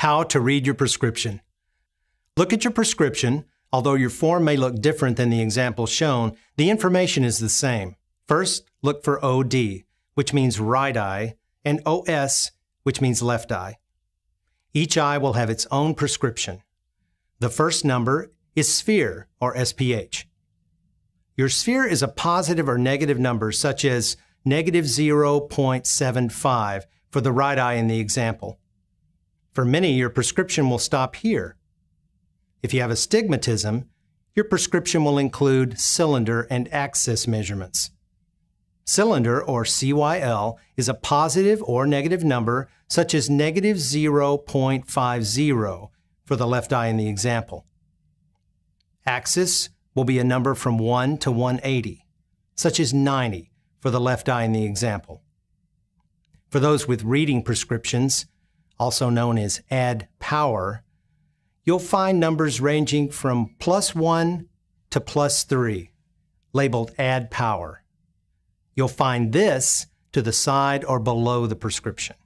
How to read your prescription. Look at your prescription. Although your form may look different than the example shown, the information is the same. First, look for OD, which means right eye, and OS, which means left eye. Each eye will have its own prescription. The first number is sphere, or SPH. Your sphere is a positive or negative number, such as negative 0.75 for the right eye in the example. For many, your prescription will stop here. If you have astigmatism, your prescription will include cylinder and axis measurements. Cylinder, or CYL, is a positive or negative number, such as negative 0.50 for the left eye in the example. Axis will be a number from 1 to 180, such as 90 for the left eye in the example. For those with reading prescriptions, also known as add power, you'll find numbers ranging from plus 1 to plus 3, labeled add power. You'll find this to the side or below the prescription.